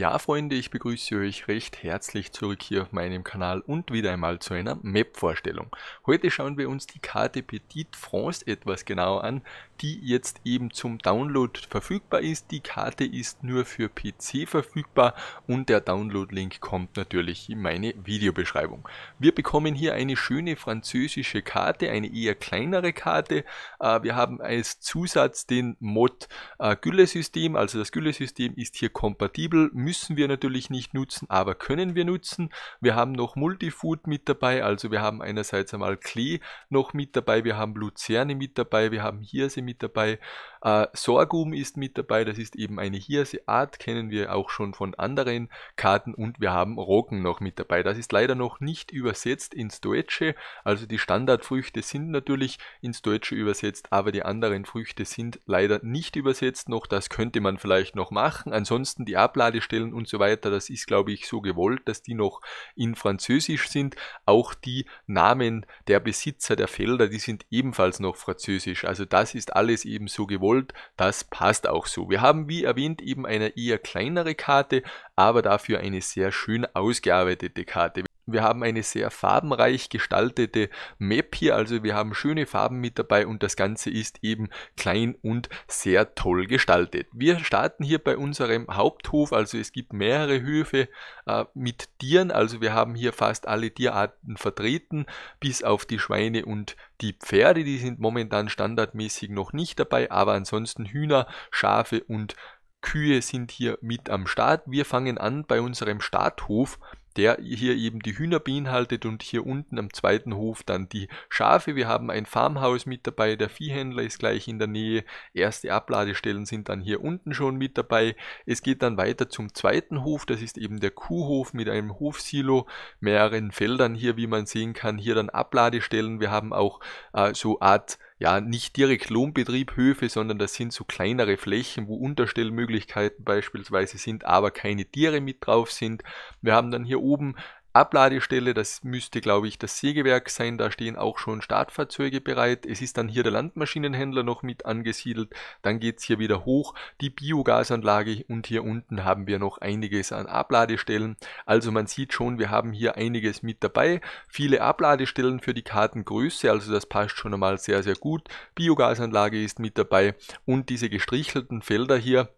Ja Freunde, ich begrüße euch recht herzlich zurück hier auf meinem Kanal und wieder einmal zu einer Map-Vorstellung. Heute schauen wir uns die Karte Petite France etwas genauer an, die jetzt eben zum Download verfügbar ist. Die Karte ist nur für PC verfügbar und der Download-Link kommt natürlich in meine Videobeschreibung. Wir bekommen hier eine schöne französische Karte, eine eher kleinere Karte. Äh, wir haben als Zusatz den Mod äh, Gülle-System, also das Gülle-System ist hier kompatibel Mit müssen wir natürlich nicht nutzen, aber können wir nutzen. Wir haben noch Multifood mit dabei, also wir haben einerseits einmal Klee noch mit dabei, wir haben Luzerne mit dabei, wir haben Hirse mit dabei, äh, Sorghum ist mit dabei, das ist eben eine Hirseart, kennen wir auch schon von anderen Karten und wir haben Roggen noch mit dabei. Das ist leider noch nicht übersetzt ins Deutsche, also die Standardfrüchte sind natürlich ins Deutsche übersetzt, aber die anderen Früchte sind leider nicht übersetzt noch, das könnte man vielleicht noch machen. Ansonsten die Abladestelle Textstellen und so weiter. Das ist, glaube ich, so gewollt, dass die noch in Französisch sind. Auch die Namen der Besitzer der Felder, die sind ebenfalls noch französisch. Also das ist alles eben so gewollt. Das passt auch so. Wir haben, wie erwähnt, eben eine eher kleinere Karte, aber dafür eine sehr schön ausgearbeitete Karte. Wir haben eine sehr farbenreich gestaltete Map hier, also wir haben schöne Farben mit dabei und das Ganze ist eben klein und sehr toll gestaltet. Wir starten hier bei unserem Haupthof, also es gibt mehrere Höfe äh, mit Tieren, also wir haben hier fast alle Tierarten vertreten, bis auf die Schweine und die Pferde, die sind momentan standardmäßig noch nicht dabei, aber ansonsten Hühner, Schafe und Kühe sind hier mit am Start. Wir fangen an bei unserem Starthof der hier eben die Hühner beinhaltet und hier unten am zweiten Hof dann die Schafe. Wir haben ein Farmhaus mit dabei, der Viehhändler ist gleich in der Nähe, erste Abladestellen sind dann hier unten schon mit dabei. Es geht dann weiter zum zweiten Hof, das ist eben der Kuhhof mit einem Hofsilo, mehreren Feldern hier, wie man sehen kann, hier dann Abladestellen. Wir haben auch äh, so Art ja, nicht direkt Lohnbetriebhöfe, sondern das sind so kleinere Flächen, wo Unterstellmöglichkeiten beispielsweise sind, aber keine Tiere mit drauf sind. Wir haben dann hier oben Abladestelle, das müsste glaube ich das Sägewerk sein, da stehen auch schon Startfahrzeuge bereit. Es ist dann hier der Landmaschinenhändler noch mit angesiedelt, dann geht es hier wieder hoch, die Biogasanlage und hier unten haben wir noch einiges an Abladestellen. Also man sieht schon, wir haben hier einiges mit dabei, viele Abladestellen für die Kartengröße, also das passt schon einmal sehr, sehr gut. Biogasanlage ist mit dabei und diese gestrichelten Felder hier,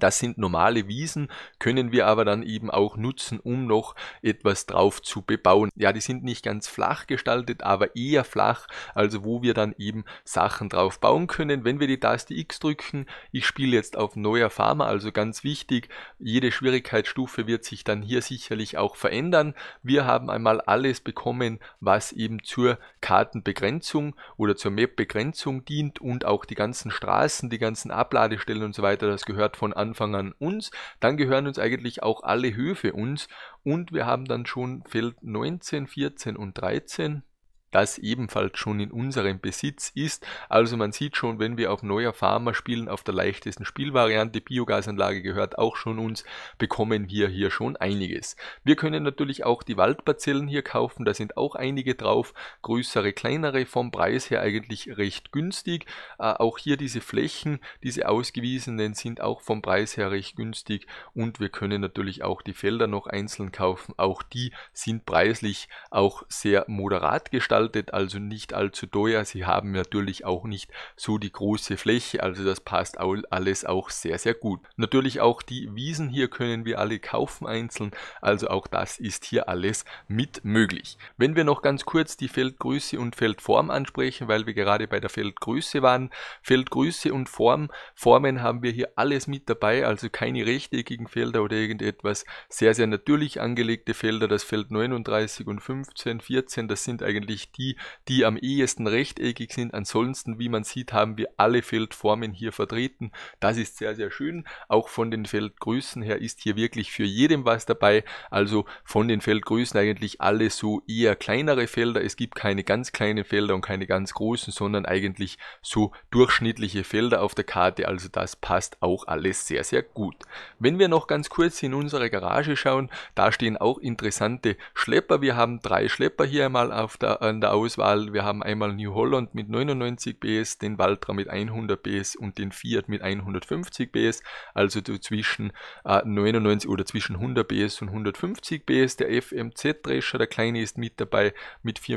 das sind normale Wiesen, können wir aber dann eben auch nutzen, um noch etwas drauf zu bebauen. Ja, die sind nicht ganz flach gestaltet, aber eher flach, also wo wir dann eben Sachen drauf bauen können. Wenn wir die Taste X drücken, ich spiele jetzt auf neuer Farmer, also ganz wichtig, jede Schwierigkeitsstufe wird sich dann hier sicherlich auch verändern. Wir haben einmal alles bekommen, was eben zur Kartenbegrenzung oder zur Map-Begrenzung dient und auch die ganzen Straßen, die ganzen Abladestellen und so weiter, das gehört von an Anfang an uns. Dann gehören uns eigentlich auch alle Höfe uns und wir haben dann schon Feld 19, 14 und 13 das ebenfalls schon in unserem Besitz ist. Also man sieht schon, wenn wir auf neuer Pharma spielen, auf der leichtesten Spielvariante, Biogasanlage gehört auch schon uns, bekommen wir hier schon einiges. Wir können natürlich auch die Waldparzellen hier kaufen, da sind auch einige drauf, größere, kleinere, vom Preis her eigentlich recht günstig. Äh, auch hier diese Flächen, diese ausgewiesenen sind auch vom Preis her recht günstig und wir können natürlich auch die Felder noch einzeln kaufen, auch die sind preislich auch sehr moderat gestaltet gestaltet, also nicht allzu teuer. Sie haben natürlich auch nicht so die große Fläche, also das passt alles auch sehr, sehr gut. Natürlich auch die Wiesen hier können wir alle kaufen einzeln, also auch das ist hier alles mit möglich. Wenn wir noch ganz kurz die Feldgröße und Feldform ansprechen, weil wir gerade bei der Feldgröße waren. Feldgröße und Form, Formen haben wir hier alles mit dabei, also keine rechteckigen Felder oder irgendetwas. Sehr, sehr natürlich angelegte Felder, das Feld 39 und 15, 14, das sind eigentlich die, die am ehesten rechteckig sind. Ansonsten, wie man sieht, haben wir alle Feldformen hier vertreten. Das ist sehr, sehr schön. Auch von den Feldgrößen her ist hier wirklich für jedem was dabei. Also von den Feldgrößen eigentlich alle so eher kleinere Felder. Es gibt keine ganz kleinen Felder und keine ganz großen, sondern eigentlich so durchschnittliche Felder auf der Karte. Also das passt auch alles sehr, sehr gut. Wenn wir noch ganz kurz in unsere Garage schauen, da stehen auch interessante Schlepper. Wir haben drei Schlepper hier einmal auf der, an an der Auswahl. Wir haben einmal New Holland mit 99 PS, den Valtra mit 100 PS und den Fiat mit 150 PS. Also zwischen äh, 99 oder zwischen 100 PS und 150 PS. Der FMZ Drescher, der kleine, ist mit dabei mit 4,20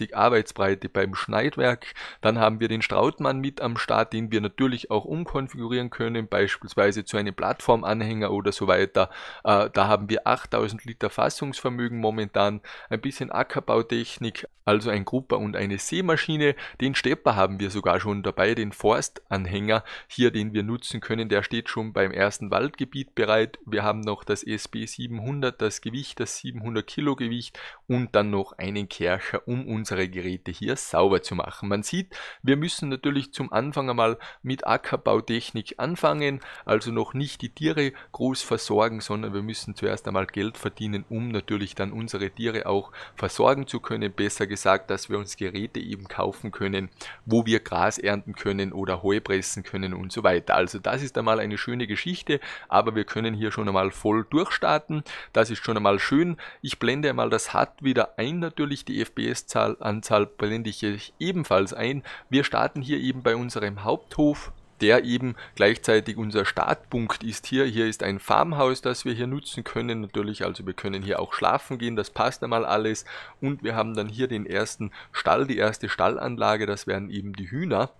Meter Arbeitsbreite beim Schneidwerk. Dann haben wir den Strautmann mit am Start, den wir natürlich auch umkonfigurieren können, beispielsweise zu einem Plattformanhänger oder so weiter. Äh, da haben wir 8000 Liter Fassungsvermögen momentan, ein bisschen Ackerbautechnik, also ein Grupper und eine Seemaschine. Den Stepper haben wir sogar schon dabei, den Forstanhänger hier, den wir nutzen können. Der steht schon beim ersten Waldgebiet bereit. Wir haben noch das SB 700, das Gewicht, das 700 Kilo Gewicht und dann noch einen Kercher, um unsere Geräte hier sauber zu machen. Man sieht, wir müssen natürlich zum Anfang einmal mit Ackerbautechnik anfangen, also noch nicht die Tiere groß versorgen, sondern wir müssen zuerst einmal Geld verdienen, um natürlich dann unsere Tiere auch versorgen zu können, besser gesagt gesagt, dass wir uns Geräte eben kaufen können, wo wir Gras ernten können oder Heu pressen können und so weiter. Also das ist einmal eine schöne Geschichte, aber wir können hier schon einmal voll durchstarten. Das ist schon einmal schön. Ich blende einmal das HUD wieder ein, natürlich die FPS-Anzahl blende ich ebenfalls ein. Wir starten hier eben bei unserem Haupthof der eben gleichzeitig unser Startpunkt ist hier. Hier ist ein Farmhaus, das wir hier nutzen können natürlich, also wir können hier auch schlafen gehen, das passt einmal alles und wir haben dann hier den ersten Stall, die erste Stallanlage, das wären eben die Hühner.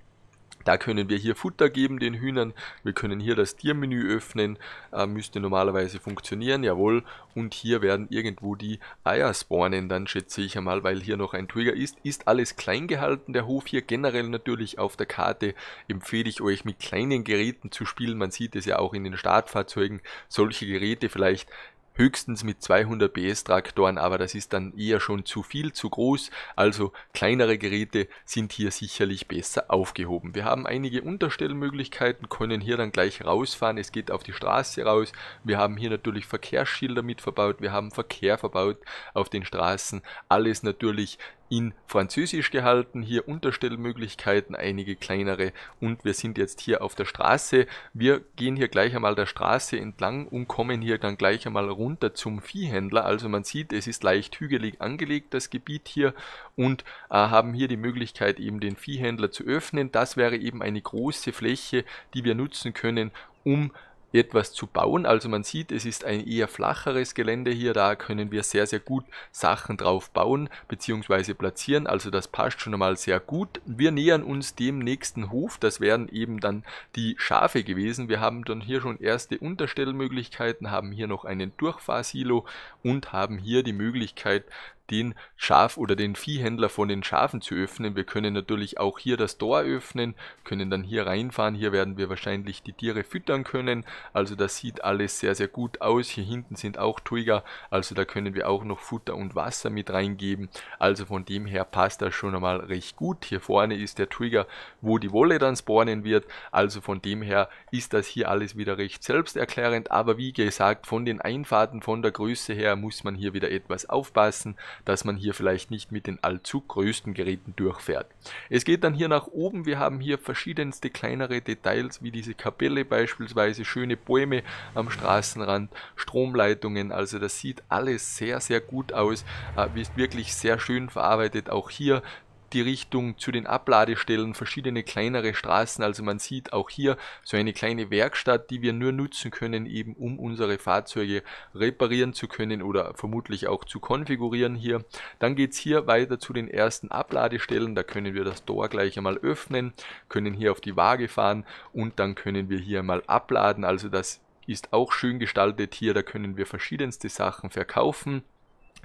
Da können wir hier Futter geben den Hühnern, wir können hier das Tiermenü öffnen, äh, müsste normalerweise funktionieren, jawohl. Und hier werden irgendwo die Eier spawnen, dann schätze ich einmal, weil hier noch ein Trigger ist. Ist alles klein gehalten, der Hof hier generell natürlich auf der Karte empfehle ich euch mit kleinen Geräten zu spielen. Man sieht es ja auch in den Startfahrzeugen, solche Geräte vielleicht höchstens mit 200 PS Traktoren, aber das ist dann eher schon zu viel, zu groß, also kleinere Geräte sind hier sicherlich besser aufgehoben. Wir haben einige Unterstellmöglichkeiten, können hier dann gleich rausfahren, es geht auf die Straße raus, wir haben hier natürlich Verkehrsschilder mit verbaut, wir haben Verkehr verbaut auf den Straßen, alles natürlich in Französisch gehalten, hier Unterstellmöglichkeiten, einige kleinere und wir sind jetzt hier auf der Straße. Wir gehen hier gleich einmal der Straße entlang und kommen hier dann gleich einmal runter zum Viehhändler. Also man sieht, es ist leicht hügelig angelegt, das Gebiet hier und äh, haben hier die Möglichkeit eben den Viehhändler zu öffnen. Das wäre eben eine große Fläche, die wir nutzen können, um etwas zu bauen. Also man sieht, es ist ein eher flacheres Gelände hier, da können wir sehr, sehr gut Sachen drauf bauen bzw. platzieren. Also das passt schon einmal sehr gut. Wir nähern uns dem nächsten Hof, das wären eben dann die Schafe gewesen. Wir haben dann hier schon erste Unterstellmöglichkeiten, haben hier noch einen Durchfahrsilo und haben hier die Möglichkeit, den Schaf- oder den Viehhändler von den Schafen zu öffnen. Wir können natürlich auch hier das Tor öffnen, können dann hier reinfahren. Hier werden wir wahrscheinlich die Tiere füttern können. Also das sieht alles sehr, sehr gut aus. Hier hinten sind auch Trigger, also da können wir auch noch Futter und Wasser mit reingeben. Also von dem her passt das schon einmal recht gut. Hier vorne ist der Trigger, wo die Wolle dann spawnen wird. Also von dem her ist das hier alles wieder recht selbsterklärend. Aber wie gesagt, von den Einfahrten, von der Größe her muss man hier wieder etwas aufpassen dass man hier vielleicht nicht mit den allzu größten Geräten durchfährt. Es geht dann hier nach oben, wir haben hier verschiedenste kleinere Details wie diese Kapelle beispielsweise, schöne Bäume am Straßenrand, Stromleitungen, also das sieht alles sehr sehr gut aus, äh, ist wirklich sehr schön verarbeitet, auch hier die Richtung zu den Abladestellen verschiedene kleinere Straßen. Also man sieht auch hier so eine kleine Werkstatt, die wir nur nutzen können, eben um unsere Fahrzeuge reparieren zu können oder vermutlich auch zu konfigurieren hier. Dann geht es hier weiter zu den ersten Abladestellen. Da können wir das Tor gleich einmal öffnen, können hier auf die Waage fahren und dann können wir hier mal abladen. Also das ist auch schön gestaltet hier, da können wir verschiedenste Sachen verkaufen.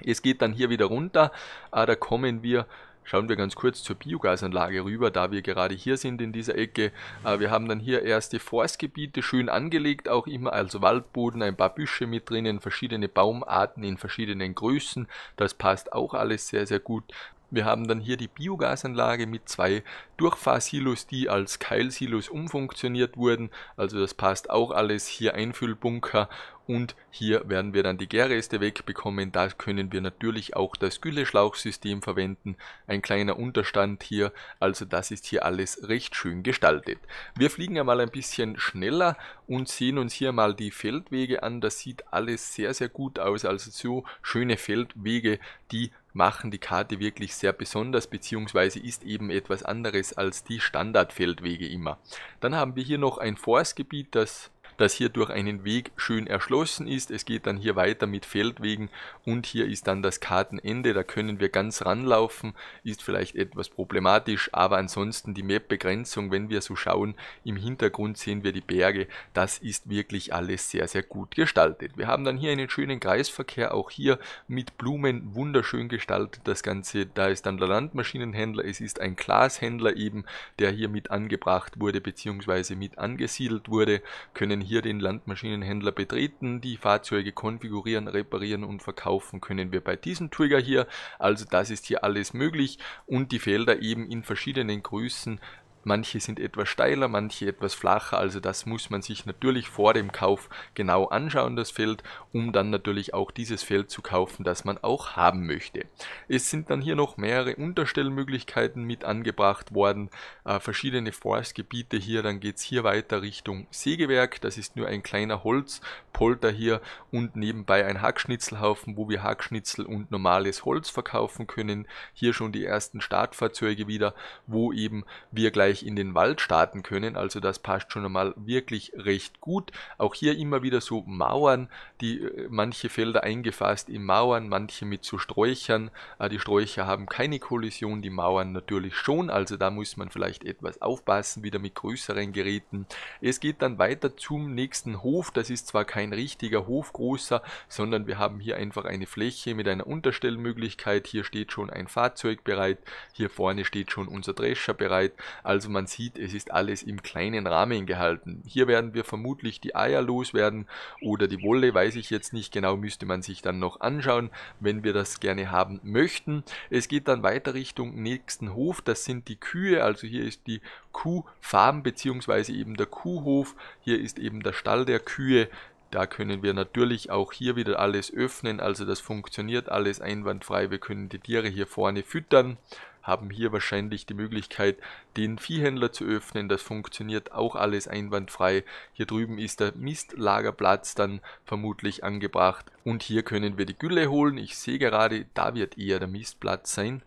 Es geht dann hier wieder runter, ah, da kommen wir Schauen wir ganz kurz zur Biogasanlage rüber, da wir gerade hier sind in dieser Ecke. Äh, wir haben dann hier erste Forstgebiete schön angelegt, auch immer also Waldboden, ein paar Büsche mit drinnen, verschiedene Baumarten in verschiedenen Größen. Das passt auch alles sehr, sehr gut. Wir haben dann hier die Biogasanlage mit zwei Durchfahrsilos, die als Keilsilos umfunktioniert wurden. Also das passt auch alles. Hier Einfüllbunker und hier werden wir dann die Gärreste wegbekommen. Da können wir natürlich auch das Gülleschlauchsystem verwenden. Ein kleiner Unterstand hier. Also das ist hier alles recht schön gestaltet. Wir fliegen einmal ein bisschen schneller und sehen uns hier mal die Feldwege an. Das sieht alles sehr, sehr gut aus. Also so schöne Feldwege, die machen die Karte wirklich sehr besonders, beziehungsweise ist eben etwas anderes als die Standardfeldwege immer. Dann haben wir hier noch ein Forstgebiet, das das hier durch einen Weg schön erschlossen ist. Es geht dann hier weiter mit Feldwegen und hier ist dann das Kartenende. Da können wir ganz ranlaufen, ist vielleicht etwas problematisch, aber ansonsten die Map-Begrenzung, wenn wir so schauen, im Hintergrund sehen wir die Berge. Das ist wirklich alles sehr, sehr gut gestaltet. Wir haben dann hier einen schönen Kreisverkehr, auch hier mit Blumen wunderschön gestaltet das Ganze. Da ist dann der Landmaschinenhändler, es ist ein Glashändler eben, der hier mit angebracht wurde beziehungsweise mit angesiedelt wurde, können hier hier den Landmaschinenhändler betreten, die Fahrzeuge konfigurieren, reparieren und verkaufen können wir bei diesem Trigger hier. Also das ist hier alles möglich und die Felder eben in verschiedenen Größen Manche sind etwas steiler, manche etwas flacher, also das muss man sich natürlich vor dem Kauf genau anschauen, das Feld, um dann natürlich auch dieses Feld zu kaufen, das man auch haben möchte. Es sind dann hier noch mehrere Unterstellmöglichkeiten mit angebracht worden, äh, verschiedene Forstgebiete hier, dann geht es hier weiter Richtung Sägewerk, das ist nur ein kleiner Holzpolter hier und nebenbei ein Hackschnitzelhaufen, wo wir Hackschnitzel und normales Holz verkaufen können. Hier schon die ersten Startfahrzeuge wieder, wo eben wir gleich Österreich in den Wald starten können. Also das passt schon einmal wirklich recht gut. Auch hier immer wieder so Mauern, die äh, manche Felder eingefasst in Mauern, manche mit so Sträuchern. Ah, die Sträucher haben keine Kollision, die Mauern natürlich schon. Also da muss man vielleicht etwas aufpassen, wieder mit größeren Geräten. Es geht dann weiter zum nächsten Hof. Das ist zwar kein richtiger Hofgroßer, sondern wir haben hier einfach eine Fläche mit einer Unterstellmöglichkeit. Hier steht schon ein Fahrzeug bereit. Hier vorne steht schon unser Drescher bereit. Also also man sieht, es ist alles im kleinen Rahmen gehalten. Hier werden wir vermutlich die Eier loswerden oder die Wolle, weiß ich jetzt nicht genau, müsste man sich dann noch anschauen, wenn wir das gerne haben möchten. Es geht dann weiter Richtung nächsten Hof, das sind die Kühe, also hier ist die Kuhfarm bzw. eben der Kuhhof, hier ist eben der Stall der Kühe, da können wir natürlich auch hier wieder alles öffnen, also das funktioniert alles einwandfrei. Wir können die Tiere hier vorne füttern haben hier wahrscheinlich die Möglichkeit, den Viehhändler zu öffnen. Das funktioniert auch alles einwandfrei. Hier drüben ist der Mistlagerplatz dann vermutlich angebracht. Und hier können wir die Gülle holen. Ich sehe gerade, da wird eher der Mistplatz sein.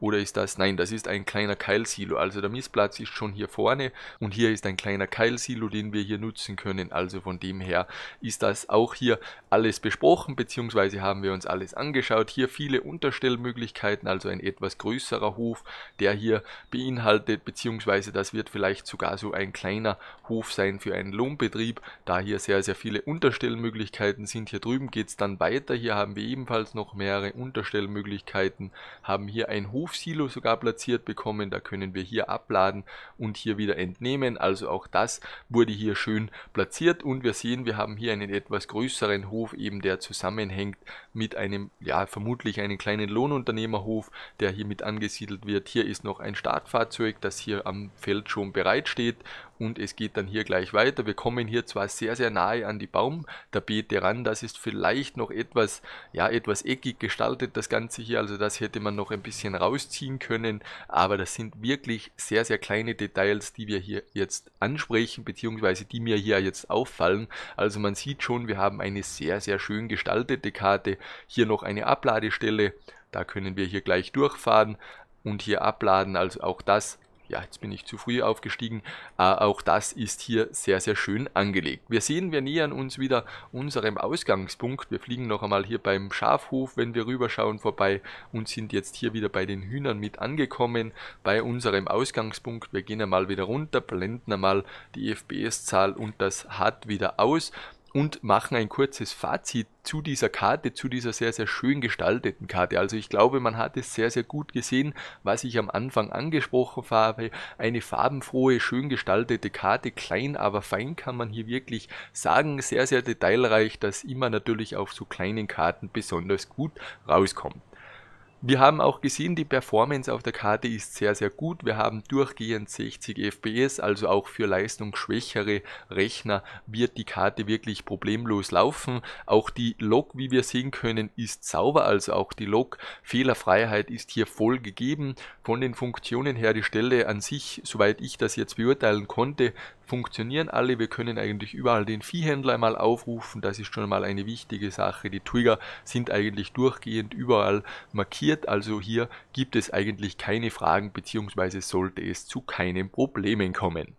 Oder ist das? Nein, das ist ein kleiner Keilsilo. Also der Missplatz ist schon hier vorne und hier ist ein kleiner Keilsilo, den wir hier nutzen können. Also von dem her ist das auch hier alles besprochen, beziehungsweise haben wir uns alles angeschaut. Hier viele Unterstellmöglichkeiten, also ein etwas größerer Hof, der hier beinhaltet, beziehungsweise das wird vielleicht sogar so ein kleiner Hof sein für einen Lohnbetrieb, da hier sehr, sehr viele Unterstellmöglichkeiten sind. Hier drüben geht es dann weiter. Hier haben wir ebenfalls noch mehrere Unterstellmöglichkeiten, haben hier ein Hof Hofsilo sogar platziert bekommen. Da können wir hier abladen und hier wieder entnehmen. Also auch das wurde hier schön platziert und wir sehen, wir haben hier einen etwas größeren Hof, eben der zusammenhängt mit einem, ja vermutlich einen kleinen Lohnunternehmerhof, der hier mit angesiedelt wird. Hier ist noch ein Startfahrzeug, das hier am Feld schon bereitsteht und es geht dann hier gleich weiter. Wir kommen hier zwar sehr, sehr nahe an die Baumtapete ran, das ist vielleicht noch etwas, ja, etwas eckig gestaltet, das Ganze hier, also das hätte man noch ein bisschen rausziehen können, aber das sind wirklich sehr, sehr kleine Details, die wir hier jetzt ansprechen, beziehungsweise die mir hier jetzt auffallen. Also man sieht schon, wir haben eine sehr, sehr schön gestaltete Karte, hier noch eine Abladestelle, da können wir hier gleich durchfahren und hier abladen. Also auch das ja, jetzt bin ich zu früh aufgestiegen. Äh, auch das ist hier sehr, sehr schön angelegt. Wir sehen, wir nähern uns wieder unserem Ausgangspunkt. Wir fliegen noch einmal hier beim Schafhof, wenn wir rüberschauen, vorbei und sind jetzt hier wieder bei den Hühnern mit angekommen, bei unserem Ausgangspunkt. Wir gehen einmal wieder runter, blenden einmal die FPS-Zahl und das hat wieder aus und machen ein kurzes Fazit zu dieser Karte, zu dieser sehr, sehr schön gestalteten Karte. Also ich glaube, man hat es sehr, sehr gut gesehen, was ich am Anfang angesprochen habe. Eine farbenfrohe, schön gestaltete Karte, klein, aber fein kann man hier wirklich sagen. Sehr, sehr detailreich, dass immer natürlich auf so kleinen Karten besonders gut rauskommt. Wir haben auch gesehen, die Performance auf der Karte ist sehr, sehr gut. Wir haben durchgehend 60 FPS, also auch für leistungsschwächere Rechner wird die Karte wirklich problemlos laufen. Auch die Log, wie wir sehen können, ist sauber, also auch die Log-Fehlerfreiheit ist hier voll gegeben. Von den Funktionen her die Stelle an sich, soweit ich das jetzt beurteilen konnte, funktionieren alle. Wir können eigentlich überall den Viehhändler mal aufrufen. Das ist schon mal eine wichtige Sache. Die Trigger sind eigentlich durchgehend überall markiert. Also hier gibt es eigentlich keine Fragen bzw. sollte es zu keinen Problemen kommen.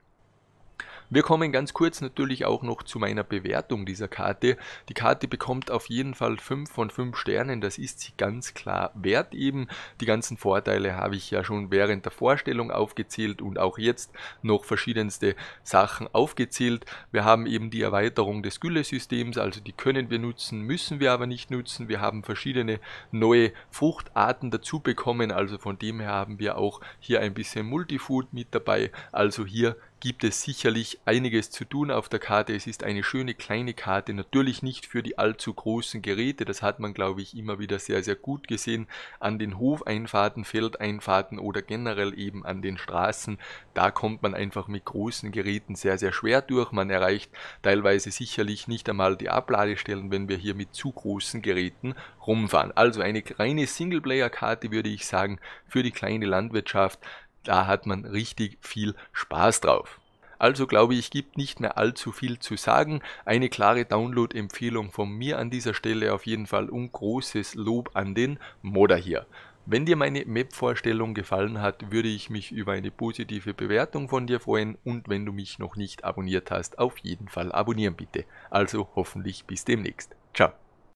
Wir kommen ganz kurz natürlich auch noch zu meiner Bewertung dieser Karte. Die Karte bekommt auf jeden Fall 5 von 5 Sternen, das ist sie ganz klar wert eben. Die ganzen Vorteile habe ich ja schon während der Vorstellung aufgezählt und auch jetzt noch verschiedenste Sachen aufgezählt. Wir haben eben die Erweiterung des Gülle-Systems, also die können wir nutzen, müssen wir aber nicht nutzen. Wir haben verschiedene neue Fruchtarten dazu bekommen, also von dem her haben wir auch hier ein bisschen Multifood mit dabei, also hier gibt es sicherlich einiges zu tun auf der Karte. Es ist eine schöne kleine Karte, natürlich nicht für die allzu großen Geräte. Das hat man, glaube ich, immer wieder sehr, sehr gut gesehen an den Hofeinfahrten, Feldeinfahrten oder generell eben an den Straßen. Da kommt man einfach mit großen Geräten sehr, sehr schwer durch. Man erreicht teilweise sicherlich nicht einmal die Abladestellen, wenn wir hier mit zu großen Geräten rumfahren. Also eine reine Singleplayer-Karte würde ich sagen für die kleine Landwirtschaft da hat man richtig viel Spaß drauf. Also glaube ich, gibt nicht mehr allzu viel zu sagen. Eine klare Download-Empfehlung von mir an dieser Stelle auf jeden Fall und großes Lob an den Modder hier. Wenn dir meine Map-Vorstellung gefallen hat, würde ich mich über eine positive Bewertung von dir freuen und wenn du mich noch nicht abonniert hast, auf jeden Fall abonnieren bitte. Also hoffentlich bis demnächst. Ciao.